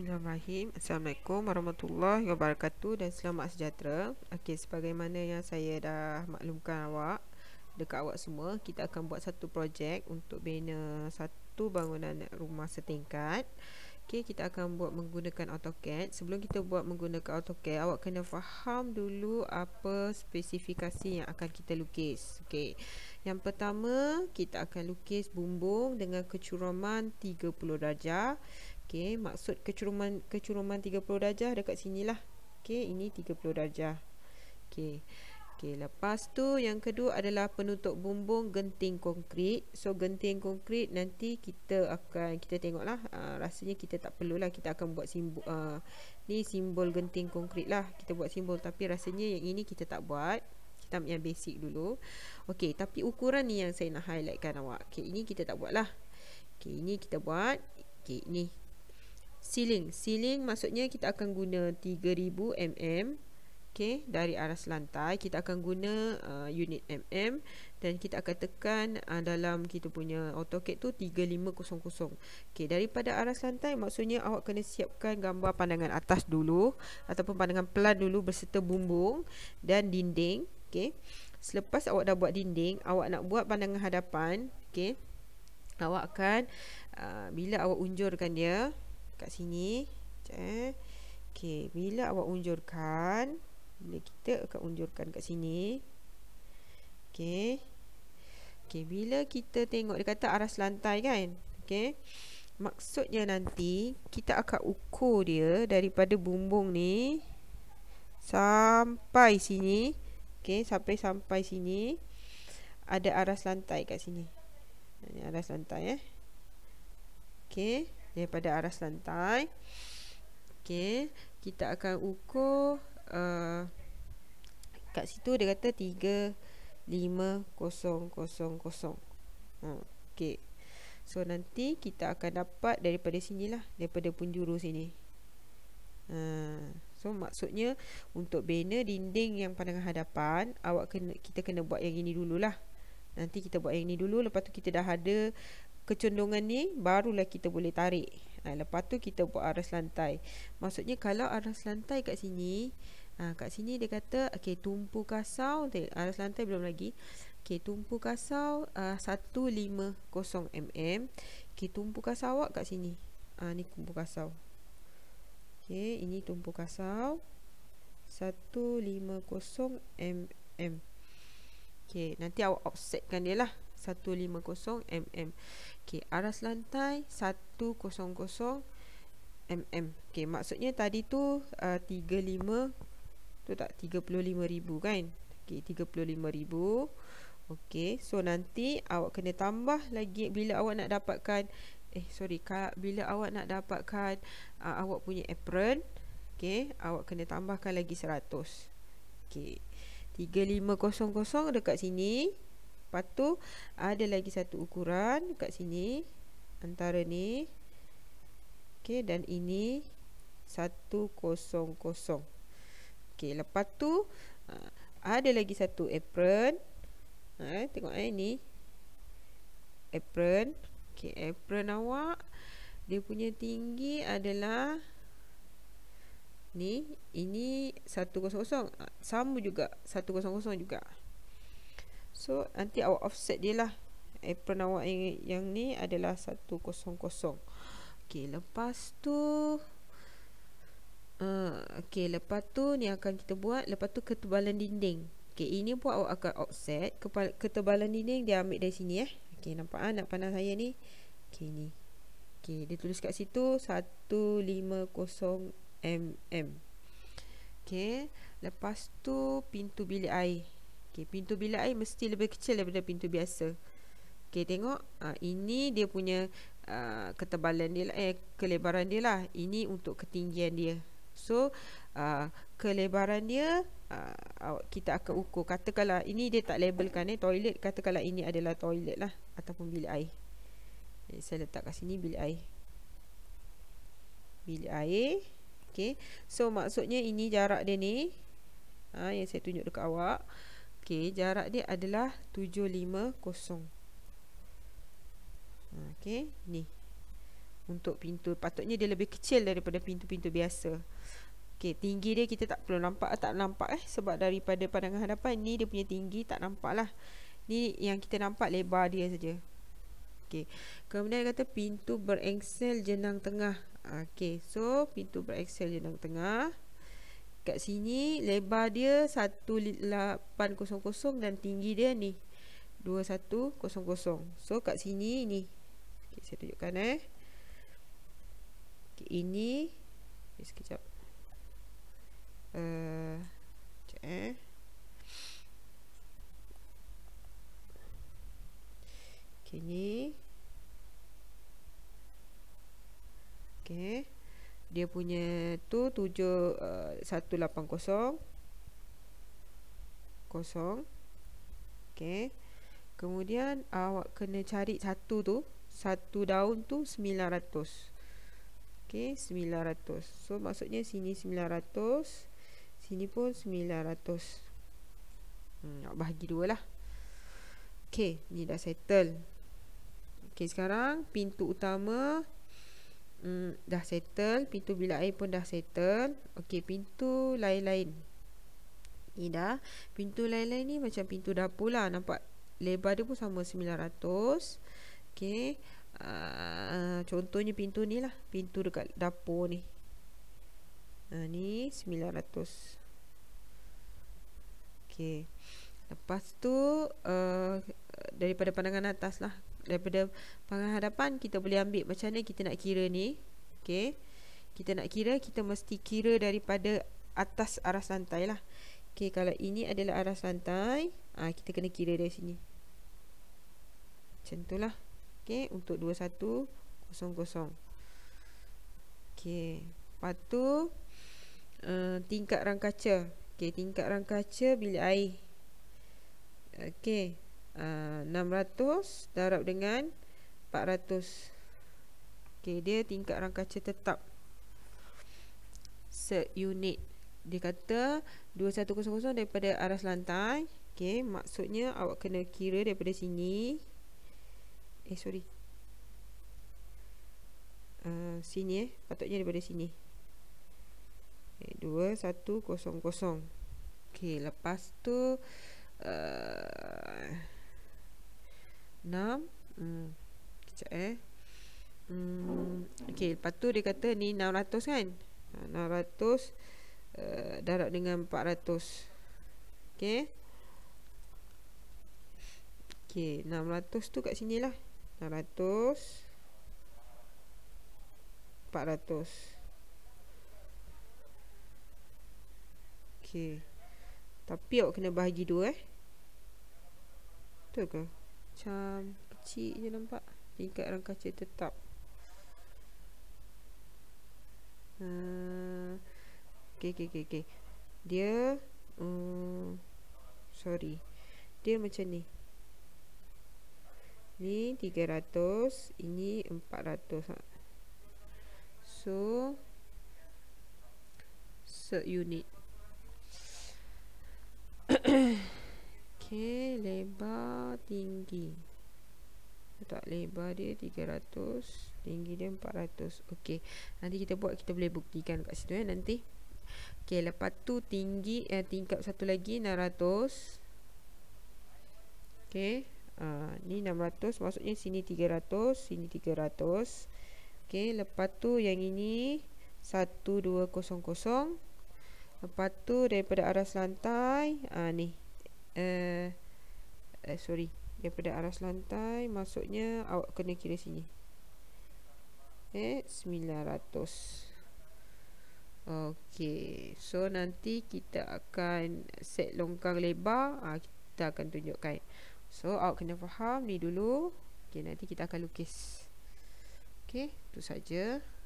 Bismillahirrahmanirrahim Assalamualaikum warahmatullahi wabarakatuh Dan selamat sejahtera Okey, sebagaimana yang saya dah maklumkan awak Dekat awak semua Kita akan buat satu projek Untuk bina satu bangunan rumah setingkat Okey, kita akan buat menggunakan AutoCAD Sebelum kita buat menggunakan AutoCAD Awak kena faham dulu Apa spesifikasi yang akan kita lukis Okey Yang pertama Kita akan lukis bumbung Dengan kecuraman 30 darjah Okey, maksud kecuruman kecuruman 30 darjah dekat sinilah. Okey, ini 30 darjah. Okey. Okey, lepas tu yang kedua adalah penutup bumbung genting konkrit. So genting konkrit nanti kita akan kita tengoklah. Uh, rasanya kita tak perlulah kita akan buat simbol uh, ni simbol genting konkrit lah. Kita buat simbol tapi rasanya yang ini kita tak buat. Kita ambil yang basic dulu. Okey, tapi ukuran ni yang saya nak highlightkan awak. Okey, ini kita tak buatlah. Okey, ini kita buat. Okey, ni Siling, siling maksudnya kita akan guna 3000 mm Okay, dari aras lantai kita akan guna uh, unit mm dan kita akan tekan uh, dalam kita punya AutoCAD tu 3500. Okey, daripada aras lantai maksudnya awak kena siapkan gambar pandangan atas dulu ataupun pandangan pelan dulu berserta bumbung dan dinding. Okey. Selepas awak dah buat dinding, awak nak buat pandangan hadapan. Okey. Awak akan uh, bila awak unjurkan dia, kat sini. Sekejap eh. Okey, bila awak unjurkan, bila kita akan unjurkan kat sini. Okay. Okay bila kita tengok dia kata aras lantai kan? okay? Maksudnya nanti kita akan ukur dia daripada bumbung ni sampai sini. okay? sampai sampai sini ada aras lantai kat sini. Ini aras lantai eh. okay? daripada aras lantai okey kita akan ukur uh, kat situ dia kata 35000, hmm, okey so nanti kita akan dapat daripada sini lah daripada penjuru sini ah, so maksudnya untuk banner dinding yang pandangan hadapan awak kena kita kena buat yang ini dululah Nanti kita buat yang ni dulu Lepas tu kita dah ada kecondongan ni Barulah kita boleh tarik ha, Lepas tu kita buat aras lantai Maksudnya kalau aras lantai kat sini ha, Kat sini dia kata okay, Tumpu kasau Aras lantai belum lagi okay, Tumpu kasau uh, 150mm okay, Tumpu kasau awak kat sini ha, Ni tumpu kasau okay, Ini tumpu kasau 150mm Okey, nanti awak offsetkan dia lah 150 mm. Okey, aras lantai 100 mm. Okey, maksudnya tadi tu uh, 35 tu tak 35000 kan. Okey, 35000. Okey, so nanti awak kena tambah lagi bila awak nak dapatkan eh sorry, kak, bila awak nak dapatkan uh, awak punya apron, okey, awak kena tambahkan lagi 100. Okey. 3500 dekat sini Lepas tu ada lagi satu ukuran dekat sini Antara ni Okay dan ini 100 Okay lepas tu ah, ada lagi satu apron ha, Tengok eh ni Apron Okay apron awak Dia punya tinggi adalah ni ini 100 ah, sama juga 100 juga so nanti awak offset dia lah apron eh, awak yang, yang ni adalah 100 ok lepas tu uh, ah, ok lepas tu ni akan kita buat lepas tu ketebalan dinding ok ini pun awak akan offset ketebalan dinding dia ambil dari sini eh ok nampak anak ah, panah saya ni ok ni Okay, dia tulis kat situ 1506 mm Okay, lepas tu pintu bilik air okay, pintu bilik air mesti lebih kecil daripada pintu biasa Okay, tengok ha, ini dia punya uh, ketebalan dia lah, eh, kelebaran dia lah ini untuk ketinggian dia so uh, kelebaran dia uh, kita akan ukur katakanlah ini dia tak labelkan eh, toilet katakanlah ini adalah toilet lah ataupun bilik air okay, eh, saya letak kat sini bilik air bilik air Okay. So maksudnya ini jarak dia ni ha, Yang saya tunjuk dekat awak okay, Jarak dia adalah 750 ha, Okay ni Untuk pintu Patutnya dia lebih kecil daripada pintu-pintu biasa Okay tinggi dia kita tak perlu nampak Tak nampak eh Sebab daripada pandangan hadapan ni dia punya tinggi tak nampak lah Ni yang kita nampak lebar dia saja. Okay. Kemudian dia kata pintu berengsel jenang tengah Okay, so pintu berexcel je dalam tengah. Kat sini lebar dia 1800 dan tinggi dia ni 2100. So kat sini ni. Okey, saya tunjukkan eh. Okay, ini okay, sekejap. Eh, uh, eh. Okay, ni Okey. Dia punya tu 7180 uh, 0 Okey. Kemudian awak kena cari satu tu, satu daun tu 900. Okey, 900. So maksudnya sini 900, sini pun 900. Hmm, nak bahagi dua lah. Okey, ni dah settle. Okey, sekarang pintu utama mm, dah settle, pintu bilik air pun dah settle. Okey, pintu lain-lain. Ni dah. Pintu lain-lain ni macam pintu dapur lah. Nampak lebar dia pun sama 900. Okey. Uh, contohnya pintu ni lah. Pintu dekat dapur ni. Uh, ni 900. Okey. Lepas tu, uh, daripada pandangan atas lah daripada pangan hadapan kita boleh ambil macam mana kita nak kira ni okey kita nak kira kita mesti kira daripada atas aras lantai lah okey kalau ini adalah aras lantai ah ha, kita kena kira dari sini macam itulah okey untuk 2100 okey lepas tu uh, tingkat rang kaca okey tingkat rang kaca bilik air okey 600 eh, darab dengan 400 okay, dia tingkat rang kaca tetap seunit. dia kata 2100 daripada aras lantai okay, maksudnya awak kena kira daripada sini eh sorry uh, sini eh patutnya daripada sini okay, 2100 ok lepas tu uh, 6 hmm. Sekejap eh hmm. Okay lepas tu dia kata ni 600 kan 600 ha, uh, eh, Darab dengan 400 Okay Okay 600 tu kat sini lah 600 400 Okay. Tapi awak kena bahagi dua eh Betul ke macam kecil je nampak tingkat rang kaca tetap uh, ah, okay, okay, okay, okay. dia um, sorry dia macam ni ni 300 ini 400 ha. so set unit Okey, lebar tinggi. Letak lebar dia 300, tinggi dia 400. Okey. Nanti kita buat kita boleh buktikan kat situ ya nanti. Okey, lepas tu tinggi eh, tingkap satu lagi 600. Okey. Uh, ni 600 maksudnya sini 300, sini 300. Okey, lepas tu yang ini 1200. Lepas tu daripada arah lantai ah ni uh, uh, sorry daripada aras lantai masuknya awak kena kira sini eh 900 okey so nanti kita akan set longkang lebar ah kita akan tunjukkan so awak kena faham ni dulu okey nanti kita akan lukis okey tu saja